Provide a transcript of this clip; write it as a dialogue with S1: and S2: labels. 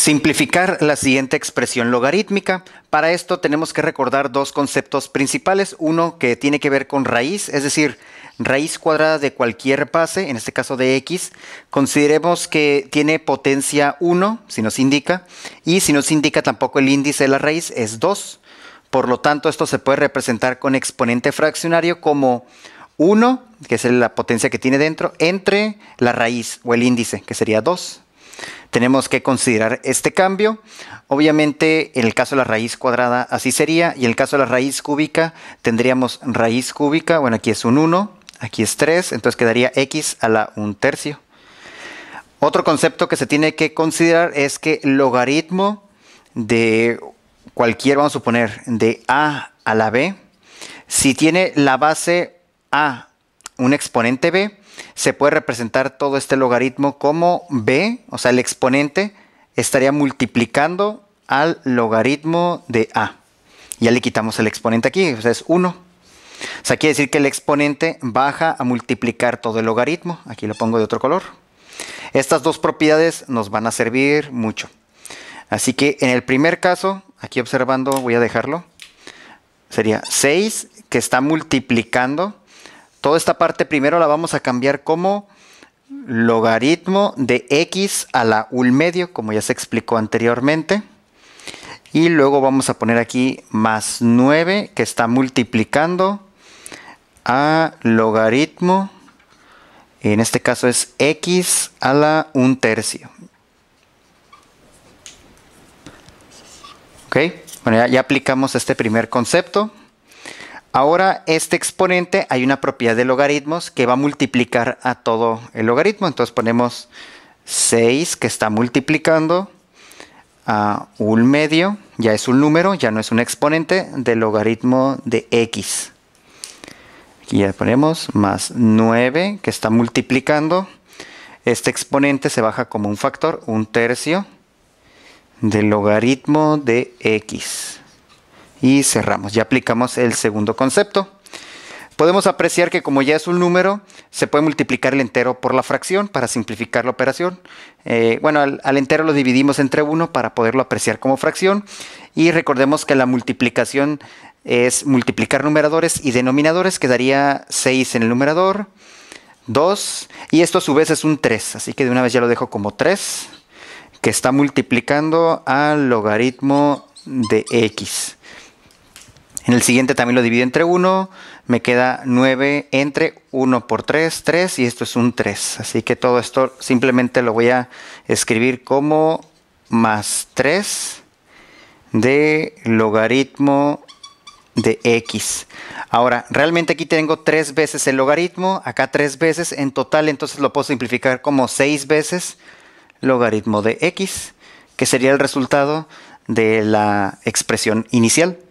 S1: Simplificar la siguiente expresión logarítmica. Para esto tenemos que recordar dos conceptos principales. Uno que tiene que ver con raíz, es decir, raíz cuadrada de cualquier base, en este caso de x. Consideremos que tiene potencia 1, si nos indica, y si nos indica tampoco el índice de la raíz es 2. Por lo tanto, esto se puede representar con exponente fraccionario como 1, que es la potencia que tiene dentro, entre la raíz o el índice, que sería 2 tenemos que considerar este cambio. Obviamente, en el caso de la raíz cuadrada, así sería. Y en el caso de la raíz cúbica, tendríamos raíz cúbica. Bueno, aquí es un 1, aquí es 3, entonces quedaría x a la 1 tercio. Otro concepto que se tiene que considerar es que el logaritmo de cualquier, vamos a suponer, de a a la b, si tiene la base a un exponente b, se puede representar todo este logaritmo como b, o sea, el exponente estaría multiplicando al logaritmo de a. Ya le quitamos el exponente aquí, o sea, es 1. O sea, quiere decir que el exponente baja a multiplicar todo el logaritmo. Aquí lo pongo de otro color. Estas dos propiedades nos van a servir mucho. Así que en el primer caso, aquí observando, voy a dejarlo, sería 6 que está multiplicando Toda esta parte primero la vamos a cambiar como logaritmo de x a la 1 medio, como ya se explicó anteriormente. Y luego vamos a poner aquí más 9, que está multiplicando a logaritmo, en este caso es x a la un tercio. ¿Ok? Bueno, ya aplicamos este primer concepto. Ahora, este exponente, hay una propiedad de logaritmos que va a multiplicar a todo el logaritmo. Entonces ponemos 6 que está multiplicando a un medio, ya es un número, ya no es un exponente del logaritmo de x. Aquí ya ponemos más 9 que está multiplicando. Este exponente se baja como un factor, un tercio del logaritmo de x y cerramos. Ya aplicamos el segundo concepto. Podemos apreciar que como ya es un número, se puede multiplicar el entero por la fracción para simplificar la operación. Eh, bueno, al, al, entero lo dividimos entre 1 para poderlo apreciar como fracción. Y recordemos que la multiplicación es multiplicar numeradores y denominadores. Quedaría 6 en el numerador, 2, y esto a su vez es un 3. Así que de una vez ya lo dejo como 3, que está multiplicando al logaritmo de x. En el siguiente también lo divido entre 1, me queda 9 entre 1 por 3, 3 y esto es un 3. Así que todo esto simplemente lo voy a escribir como más 3 de logaritmo de x. Ahora, realmente aquí tengo 3 veces el logaritmo, acá 3 veces, en total entonces lo puedo simplificar como 6 veces logaritmo de x, que sería el resultado de la expresión inicial.